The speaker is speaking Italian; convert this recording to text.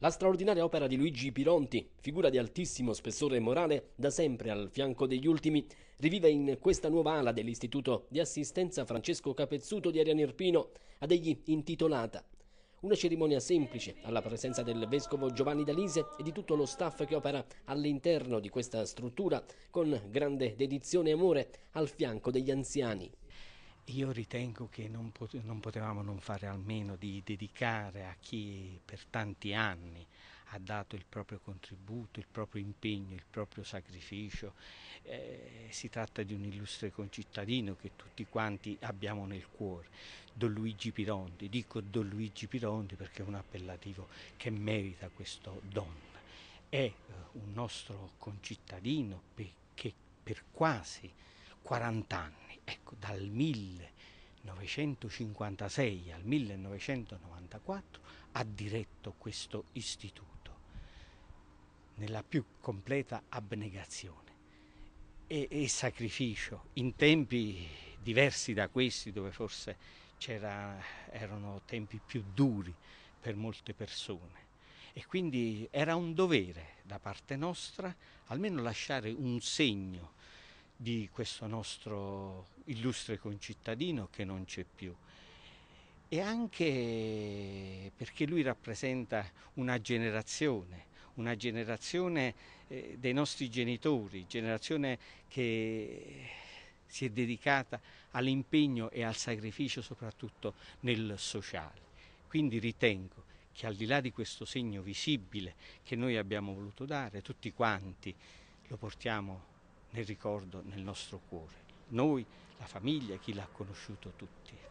La straordinaria opera di Luigi Pironti, figura di altissimo spessore morale, da sempre al fianco degli ultimi, rivive in questa nuova ala dell'Istituto di Assistenza Francesco Capezzuto di Ariano Irpino, ad egli intitolata. Una cerimonia semplice, alla presenza del vescovo Giovanni D'Alise e di tutto lo staff che opera all'interno di questa struttura, con grande dedizione e amore al fianco degli anziani. Io ritengo che non, pot- non, potevamo non fare almeno di dedicare a chi per tanti anni ha dato il proprio contributo, il proprio impegno, il proprio sacrificio. Eh, si tratta di un illustre concittadino che tutti quanti abbiamo nel cuore, Don Luigi Pirondi. Dico Don Luigi Pirondi perché è un appellativo che merita questo don. È eh, un nostro concittadino pe- che per quasi 40 anni Ecco, dal 1956 al 1994 ha diretto questo istituto nella più completa abnegazione e, e sacrificio in tempi diversi da questi dove forse erano tempi più duri per molte persone e quindi era un dovere da parte nostra almeno lasciare un segno di questo nostro illustre concittadino che non c'è più e anche perché lui rappresenta una generazione, una generazione eh, dei nostri genitori, generazione che si è dedicata all'impegno e al sacrificio soprattutto nel sociale. Quindi ritengo che al di là di questo segno visibile che noi abbiamo voluto dare, tutti quanti lo portiamo nel ricordo, nel nostro cuore. Noi, la famiglia, chi l'ha conosciuto tutti.